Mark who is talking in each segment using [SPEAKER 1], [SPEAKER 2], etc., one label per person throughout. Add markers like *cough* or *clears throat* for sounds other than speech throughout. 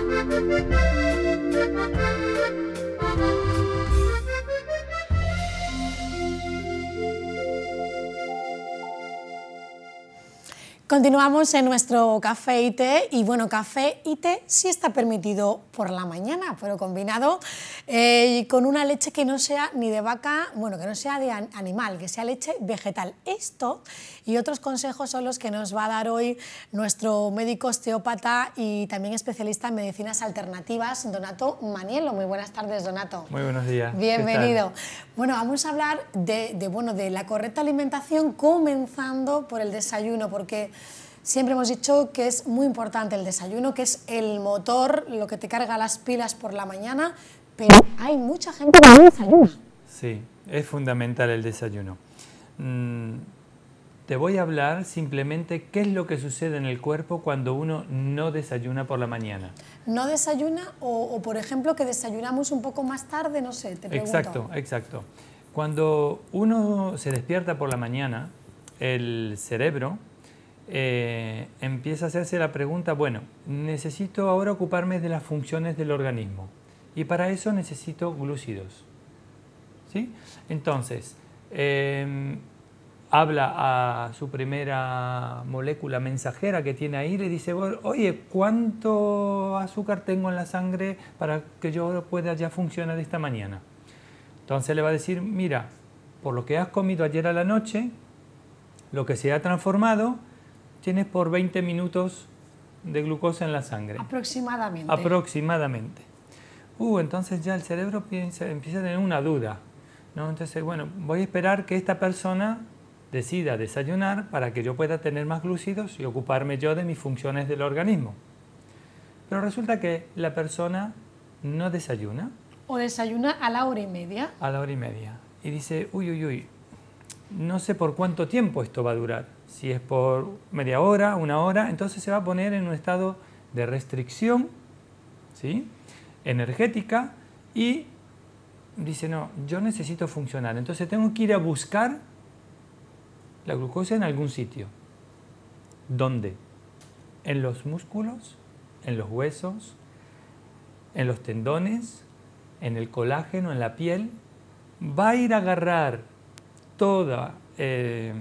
[SPEAKER 1] Müzik Continuamos en nuestro café y té y bueno, café y té sí está permitido por la mañana, pero combinado eh, con una leche que no sea ni de vaca, bueno, que no sea de animal, que sea leche vegetal. Esto y otros consejos son los que nos va a dar hoy nuestro médico osteópata y también especialista en medicinas alternativas, Donato Manielo. Muy buenas tardes, Donato.
[SPEAKER 2] Muy buenos días. Bienvenido.
[SPEAKER 1] Bueno, vamos a hablar de, bueno, de la correcta alimentación comenzando por el desayuno, porque Siempre hemos dicho que es muy importante el desayuno, que es el motor, lo que te carga las pilas por la mañana, pero hay mucha gente que no desayuna.
[SPEAKER 2] Sí, es fundamental el desayuno. Mm, te voy a hablar simplemente qué es lo que sucede en el cuerpo cuando uno no desayuna por la mañana.
[SPEAKER 1] No desayuna o, por ejemplo que desayunamos un poco más tarde, no sé, te pregunto. Exacto,
[SPEAKER 2] exacto. Cuando uno se despierta por la mañana, el cerebro eh, empieza a hacerse la pregunta, bueno, necesito ahora ocuparme de las funciones del organismo y para eso necesito glúcidos. ¿Sí? Entonces, em, habla a su primera molécula mensajera que tiene ahí y le dice, oye, ¿cuánto azúcar tengo en la sangre para que yo pueda ya funcionar esta mañana? Entonces le va a decir, mira, por lo que has comido ayer a la noche, lo que se ha transformado tienes por 20 minutos de glucosa en la sangre.
[SPEAKER 1] Aproximadamente.
[SPEAKER 2] Aproximadamente. Uh, entonces ya el cerebro piensa, empieza a tener una duda. ¿no? Entonces, bueno, voy a esperar que esta persona decida desayunar para que yo pueda tener más glúcidos y ocuparme yo de mis funciones del organismo. Pero resulta que la persona no desayuna.
[SPEAKER 1] O desayuna a la hora y media.
[SPEAKER 2] A la hora y media. Y dice, uy, uy, uy, no sé por cuánto tiempo esto va a durar si es por media hora, una hora, entonces se va a poner en un estado de restricción energética y dice, no, yo necesito funcionar, entonces tengo que ir a buscar la glucosa en algún sitio. ¿Dónde? En los músculos, en los huesos, en los tendones, en el colágeno, en la piel. Va a ir a agarrar toda... Eh,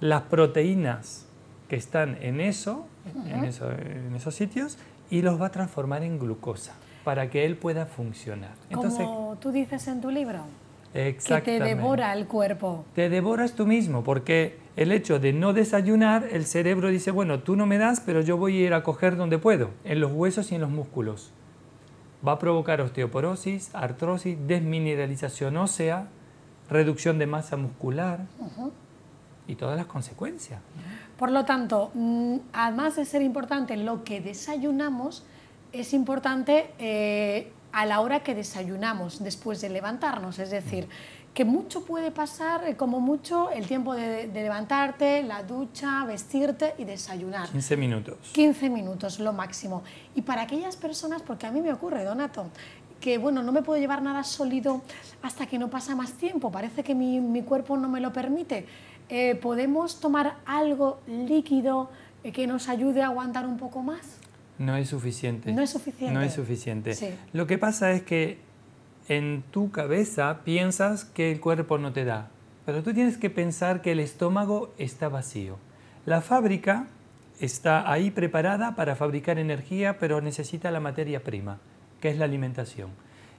[SPEAKER 2] las proteínas que están en eso, en, esos sitios, y los va a transformar en glucosa para que él pueda funcionar. Como
[SPEAKER 1] tú dices en tu libro,
[SPEAKER 2] que te devora
[SPEAKER 1] el cuerpo.
[SPEAKER 2] Te devoras tú mismo, porque el hecho de no desayunar, el cerebro dice, bueno, tú no me das, pero yo voy a ir a coger donde puedo, en los huesos y en los músculos. Va a provocar osteoporosis, artrosis, desmineralización ósea, reducción de masa muscular y todas las consecuencias.
[SPEAKER 1] Por lo tanto, mm, además de ser importante lo que desayunamos, es importante eh, a la hora que desayunamos, después de levantarnos. Es decir, que mucho puede pasar, eh, como mucho, el tiempo de, levantarte, la ducha, vestirte y desayunar. 15 minutos. 15 minutos, lo máximo. Y para aquellas personas, porque a mí me ocurre, Donato, que bueno, no me puedo llevar nada sólido hasta que no pasa más tiempo, parece que mi, mi cuerpo no me lo permite eh, ¿podemos tomar algo líquido eh, que nos ayude a aguantar un poco más?
[SPEAKER 2] No es suficiente. No es suficiente. No es suficiente. Sí. Lo que pasa es que en tu cabeza piensas que el cuerpo no te da, pero tú tienes que pensar que el estómago está vacío. La fábrica está ahí preparada para fabricar energía, pero necesita la materia prima, que es la alimentación.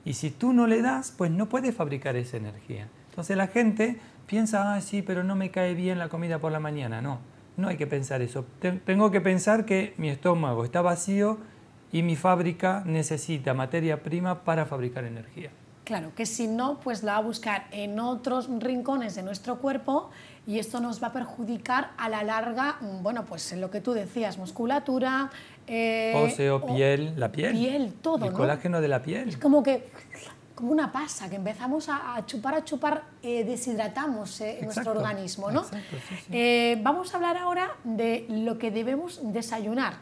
[SPEAKER 2] Y si tú no le das, pues no puedes fabricar esa energía. Entonces la gente piensa, ah, sí, pero no me cae bien la comida por la mañana. No, no hay que pensar eso. Tengo que pensar que mi estómago está vacío y mi fábrica necesita materia prima para fabricar energía.
[SPEAKER 1] Claro, que si no, pues la va a buscar en otros rincones de nuestro cuerpo y esto nos va a perjudicar a la larga, mm, bueno, pues lo que tú decías, musculatura, eh, óseo, piel,
[SPEAKER 2] la piel. Piel, todo. El colágeno de la piel. Es
[SPEAKER 1] como que como una pasa, que empezamos a, chupar, a chupar, eh, deshidratamos eh, nuestro organismo. ¿no? Eh, vamos a hablar ahora de lo que debemos desayunar,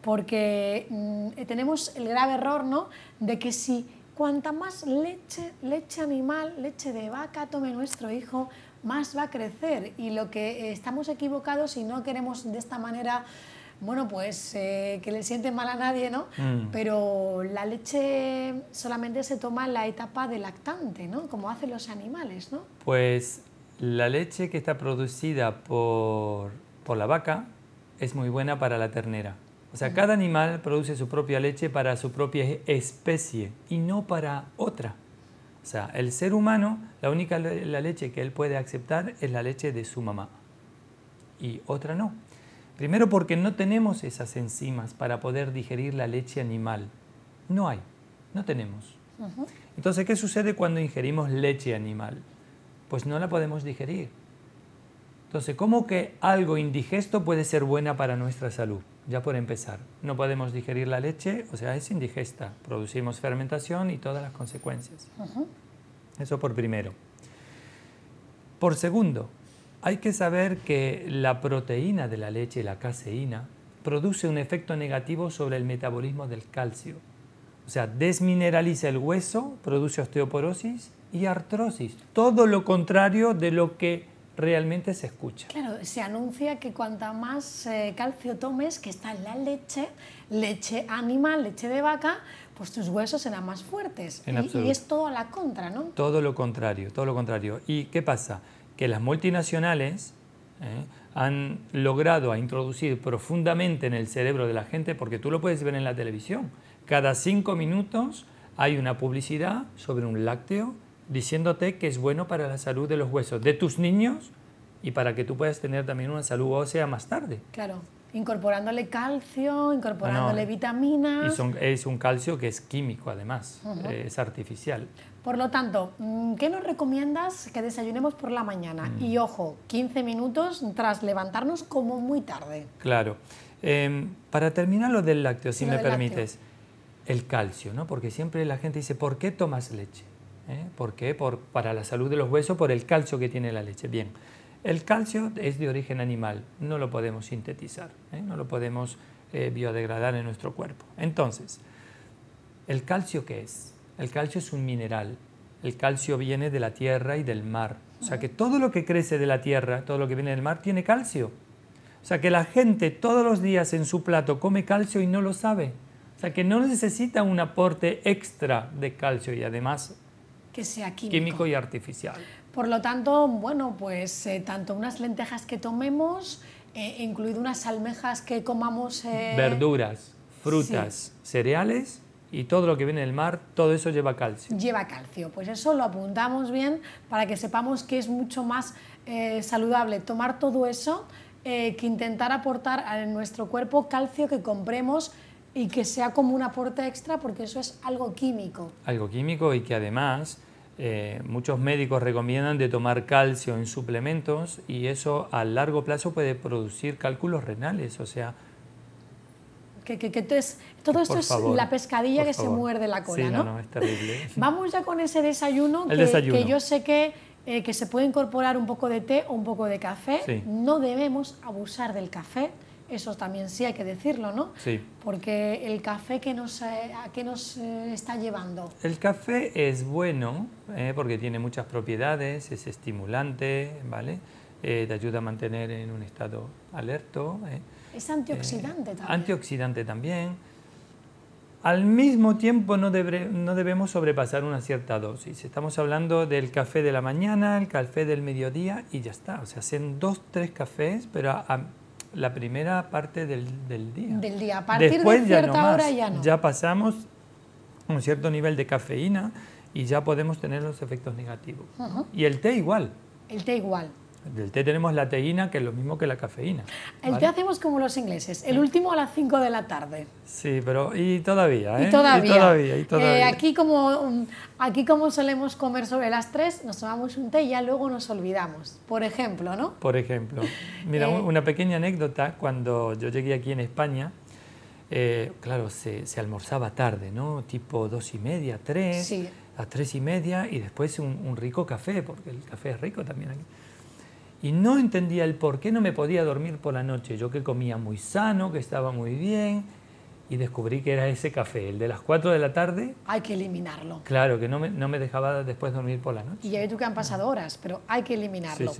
[SPEAKER 1] porque mm, tenemos el grave error ¿no? de que si cuanta más leche, leche animal, leche de vaca tome nuestro hijo, más va a crecer y lo que estamos equivocados y no queremos de esta manera bueno, pues eh, que le siente mal a nadie, ¿no? Mm. Pero la leche solamente se toma en la etapa de lactante, ¿no? Como hacen los animales, ¿no?
[SPEAKER 2] Pues la leche que está producida por, la vaca es muy buena para la ternera. O sea, cada animal produce su propia leche para su propia especie y no para otra. O sea, el ser humano, la única la leche que él puede aceptar es la leche de su mamá y otra no. Primero porque no tenemos esas enzimas para poder digerir la leche animal. No hay, no tenemos. Entonces, ¿qué sucede cuando ingerimos leche animal? Pues no la podemos digerir. Entonces, ¿cómo que algo indigesto puede ser buena para nuestra salud? Ya por empezar, no podemos digerir la leche, o sea, es indigesta. Producimos fermentación y todas las consecuencias. Eso por primero. Por segundo, hay que saber que la proteína de la leche, la caseína, produce un efecto negativo sobre el metabolismo del calcio. O sea, desmineraliza el hueso, produce osteoporosis y artrosis. Todo lo contrario de lo que realmente se escucha. Claro,
[SPEAKER 1] se anuncia que cuanta más eh, calcio tomes, que está en la leche, leche animal, leche de vaca, pues tus huesos serán más fuertes. y, y, es todo a la contra, ¿no?
[SPEAKER 2] Todo lo contrario, todo lo contrario. ¿Y qué pasa? que las multinacionales ¿eh? han logrado a introducir profundamente en el cerebro de la gente, porque tú lo puedes ver en la televisión. Cada cinco minutos hay una publicidad sobre un lácteo diciéndote que es bueno para la salud de los huesos de tus niños y para que tú puedas tener también una salud ósea más tarde.
[SPEAKER 1] Claro, incorporándole calcio, incorporándole vitaminas. es
[SPEAKER 2] un calcio que es químico además, eh, es artificial.
[SPEAKER 1] Por lo tanto, mm, ¿qué nos recomiendas que desayunemos por la mañana? Mm. Y ojo, 15 minutos tras levantarnos como muy tarde.
[SPEAKER 2] Claro. Em, para terminar lo del lácteo, si me permites, el calcio, ¿no? Porque siempre la gente dice, ¿por qué tomas leche? ¿eh? ¿Por qué? para la salud de los huesos, por el calcio que tiene la leche. Bien, el calcio es de origen animal, no lo podemos sintetizar, ¿eh? no lo podemos eh, biodegradar en nuestro cuerpo. Entonces, ¿el calcio qué es? El calcio es un mineral. El calcio viene de la tierra y del mar. O sea que todo lo que crece de la tierra, todo lo que viene del mar, tiene calcio. O sea que la gente todos los días en su plato come calcio y no lo sabe. O sea que no necesita un aporte extra de calcio y además
[SPEAKER 1] que sea químico,
[SPEAKER 2] y artificial.
[SPEAKER 1] Por lo tanto, bueno, pues eh, tanto unas lentejas que tomemos, eh, incluido unas almejas que comamos... Eh,
[SPEAKER 2] Verduras, frutas, cereales, y todo lo que viene del mar, todo eso lleva calcio.
[SPEAKER 1] Lleva calcio, pues eso lo apuntamos bien para que sepamos que es mucho más eh, saludable tomar todo eso eh, que intentar aportar a nuestro cuerpo calcio que compremos y que sea como un aporte extra porque eso es algo químico.
[SPEAKER 2] Algo químico y que además eh, muchos médicos recomiendan de tomar calcio en suplementos y eso a largo plazo puede producir cálculos renales, o sea,
[SPEAKER 1] que, todo esto es la pescadilla que se muerde la cola, sí, ¿no? no, es
[SPEAKER 2] terrible. *laughs*
[SPEAKER 1] Vamos ya con ese desayuno, que, yo sé que, eh, que se puede incorporar un poco de té o un poco de café. No debemos abusar del café, eso también sí hay que decirlo, ¿no? Sí. Porque el café que nos, eh, a qué nos eh, está llevando.
[SPEAKER 2] El café es bueno porque tiene muchas propiedades, es estimulante, ¿vale? te ayuda a mantener en un estado alerto. ¿eh?
[SPEAKER 1] Es antioxidante también.
[SPEAKER 2] Antioxidante también. Al mismo tiempo no, no debemos sobrepasar una cierta dosis. Estamos hablando del café de la mañana, el café del mediodía y ya está. O sea, hacen dos, tres cafés, pero a, la primera parte del, día. Del día, a partir Después de cierta ya no ya Ya pasamos un cierto nivel de cafeína y ya podemos tener los efectos negativos. Y el té igual.
[SPEAKER 1] El té igual.
[SPEAKER 2] Del té tenemos la teína, que es lo mismo que la cafeína. El té
[SPEAKER 1] hacemos como los ingleses, el último a las 5 de la tarde.
[SPEAKER 2] Sí, pero y todavía, ¿eh? Y todavía. Eh,
[SPEAKER 1] aquí, como, aquí como solemos comer sobre las 3, nos tomamos un té y ya luego nos olvidamos, por ejemplo, ¿no?
[SPEAKER 2] Por ejemplo. Mira, eh. una pequeña anécdota, cuando yo llegué aquí en España, eh, claro, se, almorzaba tarde, ¿no? Tipo dos y media, tres, a tres y media, y después un rico café, porque el café es rico también aquí y no entendía el por qué no me podía dormir por la noche. Yo que comía muy sano, que estaba muy bien, y descubrí que era ese café, el de las 4 de la tarde.
[SPEAKER 1] Hay que eliminarlo.
[SPEAKER 2] Claro, que no me, dejaba después dormir por la noche.
[SPEAKER 1] Y ya tú que han pasado horas, pero hay que eliminarlo.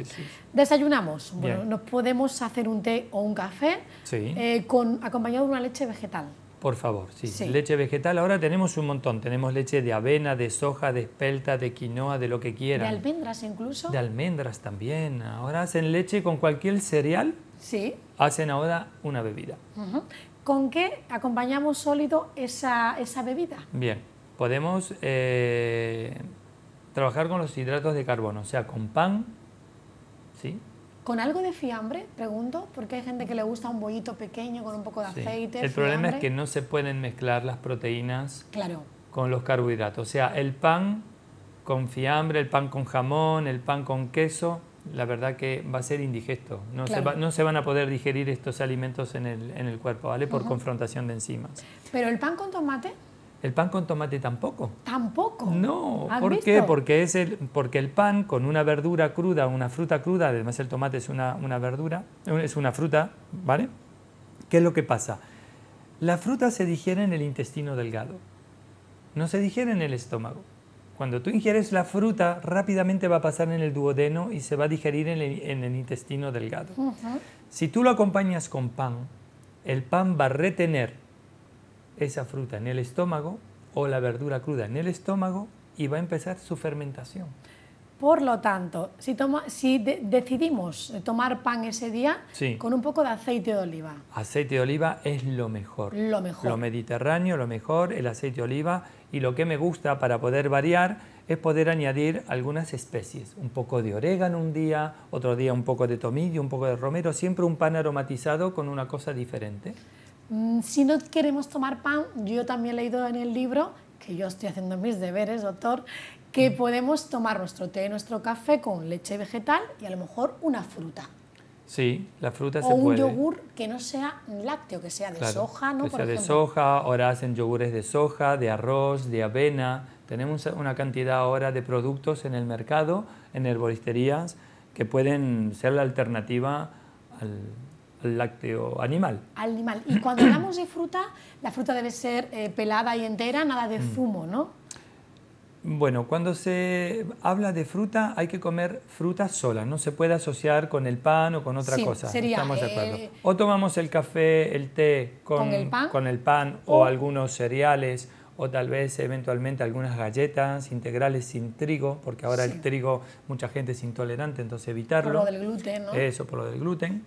[SPEAKER 1] Desayunamos. Bueno, nos podemos hacer un té o un café eh, con, acompañado de una leche vegetal.
[SPEAKER 2] Por favor, sí. Leche vegetal, ahora tenemos un montón. Tenemos leche de avena, de soja, de espelta, de quinoa, de lo que quieran. ¿De
[SPEAKER 1] almendras incluso? De
[SPEAKER 2] almendras también. Ahora hacen leche con cualquier cereal. Sí. Hacen ahora una bebida.
[SPEAKER 1] ¿Con qué acompañamos sólido esa, esa bebida?
[SPEAKER 2] Bien, podemos eh, trabajar con los hidratos de carbono, o sea, con pan, ¿sí?
[SPEAKER 1] ¿Con algo de fiambre? Pregunto, porque hay gente que le gusta un bollito pequeño con un poco de aceite. El problema es que
[SPEAKER 2] no se pueden mezclar las proteínas claro. con los carbohidratos. O sea, el pan con fiambre, el pan con jamón, el pan con queso, la verdad que va a ser indigesto. No, se, van a poder digerir estos alimentos en el, cuerpo, ¿vale? Por confrontación de enzimas.
[SPEAKER 1] Pero el pan con tomate,
[SPEAKER 2] el pan con tomate tampoco.
[SPEAKER 1] Tampoco. No, ¿por qué? Porque,
[SPEAKER 2] es el, porque el pan con una verdura cruda, una fruta cruda, además el tomate es una, una verdura, es una fruta, ¿vale? ¿Qué es lo que pasa? La fruta se digiere en el intestino delgado, no se digiere en el estómago. Cuando tú ingieres la fruta, rápidamente va a pasar en el duodeno y se va a digerir en el, intestino delgado. Si tú lo acompañas con pan, el pan va a retener esa fruta en el estómago o la verdura cruda en el estómago y va a empezar su fermentación.
[SPEAKER 1] Por lo tanto, si, toma, si decidimos eh, tomar pan ese día, con un poco de aceite de oliva.
[SPEAKER 2] Aceite de oliva es lo mejor. Lo mejor. Lo mediterráneo, lo mejor, el aceite de oliva. Y lo que me gusta para poder variar es poder añadir algunas especies. Un poco de orégano un día, otro día un poco de tomillo, un poco de romero. Siempre un pan aromatizado con una cosa diferente.
[SPEAKER 1] Mm, si no queremos tomar pan, yo también he leído en el libro, que yo estoy haciendo mis deberes, doctor, que mm. podemos tomar nuestro té, nuestro café con leche vegetal y a lo mejor una fruta.
[SPEAKER 2] Sí, la fruta se puede. O un yogur
[SPEAKER 1] que no sea lácteo, que sea de soja, ¿no? Que sea de
[SPEAKER 2] soja, ahora hacen yogures de soja, de arroz, de avena. Tenemos una cantidad ahora de productos en el mercado, en herboristerías, que pueden ser la alternativa al, al lácteo animal.
[SPEAKER 1] Animal. Y cuando hablamos de fruta, la fruta debe ser eh, pelada y entera, nada de mm. zumo, ¿no?
[SPEAKER 2] Bueno, cuando se habla de fruta hay que comer fruta sola, no se puede asociar con el pan o con otra cosa. Sería, eh, o tomamos el café, el té con, el pan, o, algunos cereales o tal vez eventualmente algunas galletas integrales sin trigo, porque ahora el trigo mucha gente es intolerante, entonces evitarlo. Por lo del gluten, ¿no? Eso, por lo del gluten.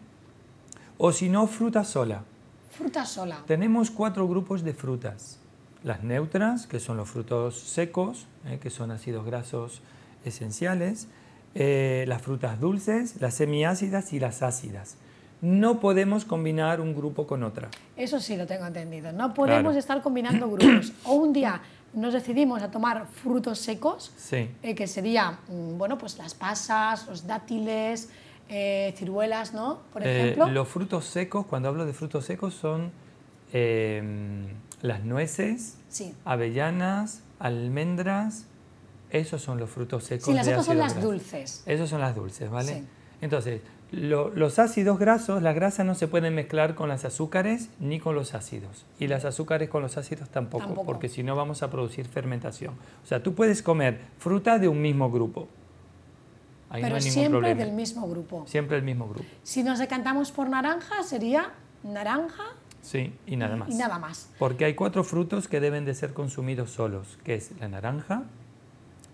[SPEAKER 2] O si no, fruta sola.
[SPEAKER 1] Fruta sola.
[SPEAKER 2] Tenemos cuatro grupos de frutas. Las neutras, que son los frutos secos, eh, que son ácidos grasos esenciales. Eh, las frutas dulces, las semiácidas y las ácidas. No podemos combinar un grupo con otra.
[SPEAKER 1] Eso sí lo tengo entendido. No podemos estar combinando grupos. *clears throat* O un día nos decidimos a tomar frutos secos, eh, que serían mm, bueno, pues las pasas, los dátiles, eh, ciruelas, ¿no? Por eh, ejemplo.
[SPEAKER 2] los frutos secos, cuando hablo de frutos secos, son em, las nueces, avellanas, almendras. Esos son los frutos secos. Sí, las secos son las dulces. Esos son las dulces, ¿vale? Entonces, los ácidos grasos, la grasas no se pueden mezclar con las azúcares ni con los ácidos. Y las azúcares con los ácidos tampoco, tampoco. porque si no vamos a producir fermentación. O sea, tú puedes comer fruta de un mismo grupo, pero siempre del
[SPEAKER 1] mismo grupo.
[SPEAKER 2] Siempre el mismo grupo.
[SPEAKER 1] Si nos decantamos por naranja, sería naranja.
[SPEAKER 2] Sí, y nada más. Y nada más. Porque hay cuatro frutos que deben de ser consumidos solos, que es la naranja,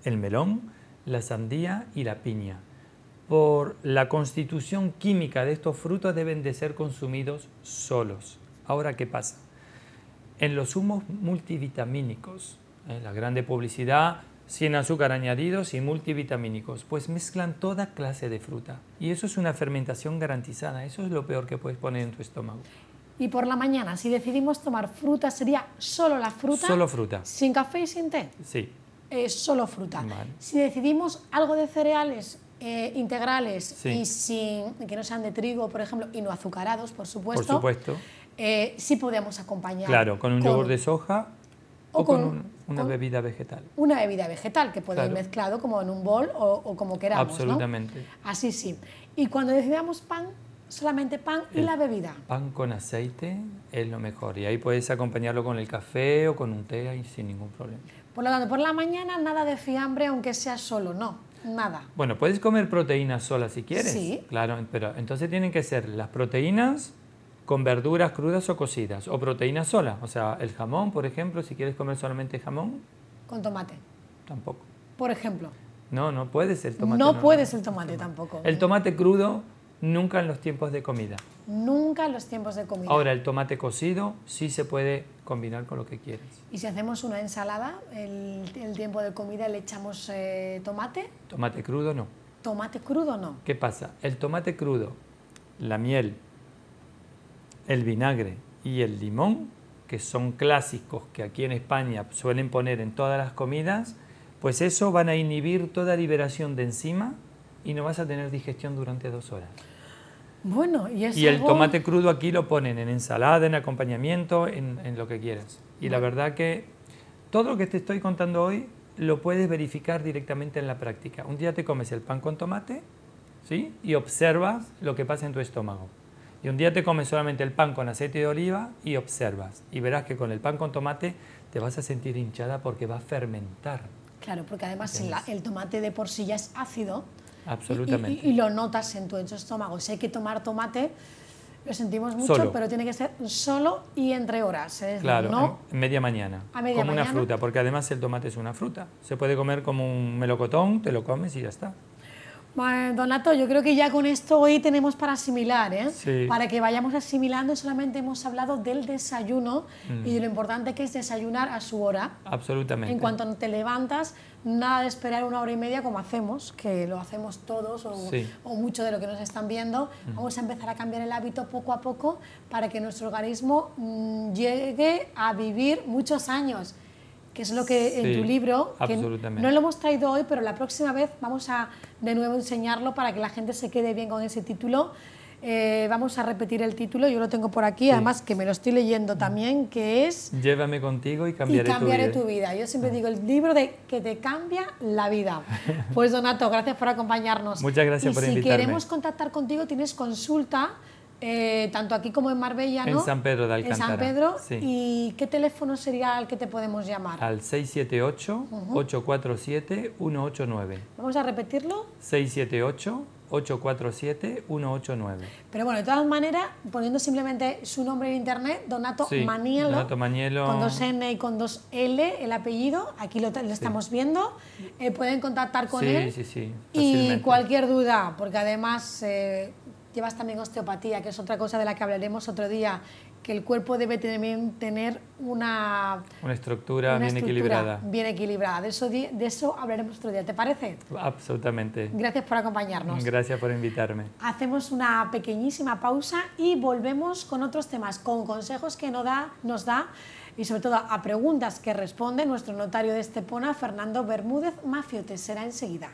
[SPEAKER 2] el melón, la sandía y la piña. Por la constitución química de estos frutos deben de ser consumidos solos. Ahora, ¿qué pasa? En los humos multivitamínicos, ¿eh? la grande publicidad sin azúcar añadidos y multivitamínicos, pues mezclan toda clase de fruta. Y eso es una fermentación garantizada, eso es lo peor que puedes poner en tu estómago.
[SPEAKER 1] Y por la mañana, si decidimos tomar fruta, ¿sería solo la fruta? Solo fruta. ¿Sin café y sin té? Sí. Eh, solo fruta. Si decidimos algo de cereales eh, integrales y sin, que no sean de trigo, por ejemplo, y no azucarados, por supuesto. Por supuesto. Eh, sí podemos acompañar. Claro, con un yogur de
[SPEAKER 2] soja o, con, una bebida vegetal.
[SPEAKER 1] Una bebida vegetal que puede ir mezclado como en un bol o, como queramos. Absolutamente. Así sí. Y cuando decidamos pan, solamente pan y la bebida.
[SPEAKER 2] Pan con aceite es lo mejor y ahí puedes acompañarlo con el café o con un té sin ningún problema.
[SPEAKER 1] Por lo tanto, por la mañana nada de fiambre aunque sea solo, no, nada.
[SPEAKER 2] Bueno, puedes comer proteínas solas si quieres. Sí. Claro, pero entonces tienen que ser las proteínas con verduras crudas o cocidas, o proteínas sola. O sea, el jamón, por ejemplo, si quieres comer solamente jamón. Con tomate. Tampoco. Por ejemplo. No, no puede ser tomate. No, puede
[SPEAKER 1] ser el tomate, tampoco. El
[SPEAKER 2] tomate crudo nunca en los tiempos de comida.
[SPEAKER 1] Nunca en los tiempos de comida. Ahora,
[SPEAKER 2] el tomate cocido sí se puede combinar con lo que quieres.
[SPEAKER 1] ¿Y si hacemos una ensalada, el, el tiempo de comida le echamos eh, tomate?
[SPEAKER 2] Tomate crudo no.
[SPEAKER 1] Tomate crudo no.
[SPEAKER 2] ¿Qué pasa? El tomate crudo, la miel, el vinagre y el limón, que son clásicos que aquí en España suelen poner en todas las comidas, pues eso van a inhibir toda liberación de enzima y no vas a tener digestión durante dos horas.
[SPEAKER 1] Bueno, y, el tomate
[SPEAKER 2] crudo aquí lo ponen en ensalada, en acompañamiento, en, lo que quieras. Y la verdad que todo lo que te estoy contando hoy lo puedes verificar directamente en la práctica. Un día te comes el pan con tomate, ¿sí? Y observas lo que pasa en tu estómago. Y un día te comes solamente el pan con aceite de oliva y observas. Y verás que con el pan con tomate te vas a sentir hinchada porque va a fermentar.
[SPEAKER 1] Claro, porque además el tomate de por sí ya es ácido.
[SPEAKER 2] Absolutamente.
[SPEAKER 1] Y, lo notas en tu estómago. Si hay que tomar tomate, lo sentimos mucho, pero tiene que ser solo y entre horas. ¿eh? Claro, no
[SPEAKER 2] en media mañana. como una fruta, porque además el tomate es una fruta. Se puede comer como un melocotón, te lo comes y ya está.
[SPEAKER 1] Donato, yo creo que ya con esto hoy tenemos para asimilar, ¿eh? para que vayamos asimilando, solamente hemos hablado del desayuno y de mm. lo importante que es desayunar a su hora.
[SPEAKER 2] Absolutamente. En cuanto
[SPEAKER 1] te levantas, nada de esperar una hora y media como hacemos, que lo hacemos todos o, mucho de lo que nos están viendo. Mm. Vamos a empezar a cambiar el hábito poco a poco para que nuestro organismo mm, llegue a vivir muchos años que es lo que en tu libro, que no lo hemos traído hoy, pero la próxima vez vamos a de nuevo enseñarlo para que la gente se quede bien con ese título. Eh, vamos a repetir el título, yo lo tengo por aquí, además que me lo estoy leyendo mm. también, que es...
[SPEAKER 2] Llévame contigo y cambiaré, tu,
[SPEAKER 1] vida. Yo siempre ah. digo, el libro de que te cambia la vida. *laughs* Pues Donato, gracias por acompañarnos. Muchas gracias por Si queremos contactar contigo, tienes consulta eh, tanto aquí como en Marbella, En San
[SPEAKER 2] Pedro de Alcántara. En San Pedro.
[SPEAKER 1] ¿Y qué teléfono sería al que te podemos llamar?
[SPEAKER 2] Al 678-847-189.
[SPEAKER 1] Vamos a repetirlo.
[SPEAKER 2] 678-847-189.
[SPEAKER 1] Pero bueno, de todas maneras, poniendo simplemente su nombre en internet, Donato Manielo. Donato
[SPEAKER 2] Manielo. Con dos
[SPEAKER 1] N y con dos L, el apellido. Aquí lo, estamos viendo. Eh, pueden contactar con él. Sí,
[SPEAKER 2] sí, sí. Y
[SPEAKER 1] cualquier duda, porque además. Eh, llevas también osteopatía, que es otra cosa de la que hablaremos otro día, que el cuerpo debe también tener una,
[SPEAKER 2] una estructura bien equilibrada. Bien
[SPEAKER 1] equilibrada. De eso, de eso hablaremos otro día, ¿te parece?
[SPEAKER 2] Absolutamente.
[SPEAKER 1] Gracias por acompañarnos.
[SPEAKER 2] Gracias por invitarme.
[SPEAKER 1] Hacemos una pequeñísima pausa y volvemos con otros temas, con consejos que nos da, nos da y sobre todo a preguntas que responde nuestro notario de Estepona, Fernando Bermúdez Mafiote. Será enseguida.